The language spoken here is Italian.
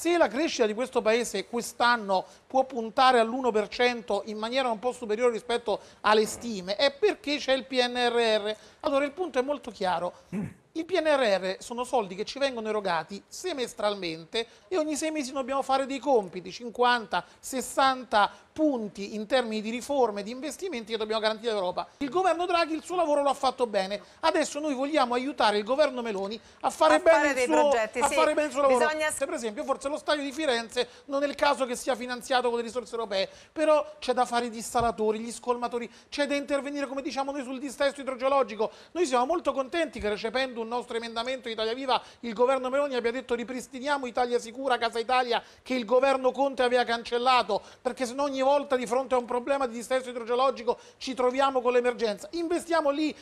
Se la crescita di questo Paese quest'anno può puntare all'1% in maniera un po' superiore rispetto alle stime, è perché c'è il PNRR. Allora il punto è molto chiaro. Il PNRR sono soldi che ci vengono erogati semestralmente e ogni sei mesi dobbiamo fare dei compiti, 50, 60 punti in termini di riforme, di investimenti che dobbiamo garantire all'Europa. Il governo Draghi il suo lavoro lo ha fatto bene, adesso noi vogliamo aiutare il governo Meloni a fare, a bene, fare il dei suo, progetti, a sì. fare bene il suo lavoro. Bisogna... Per esempio forse lo stadio di Firenze non è il caso che sia finanziato con le risorse europee, però c'è da fare i distalatori, gli scolmatori, c'è da intervenire come diciamo noi sul distesto idrogeologico. Noi siamo molto contenti che recependo un nostro emendamento Italia Viva il governo Meloni abbia detto ripristiniamo Italia Sicura, Casa Italia che il governo Conte aveva cancellato perché se no ogni volta di fronte a un problema di distesso idrogeologico ci troviamo con l'emergenza investiamo lì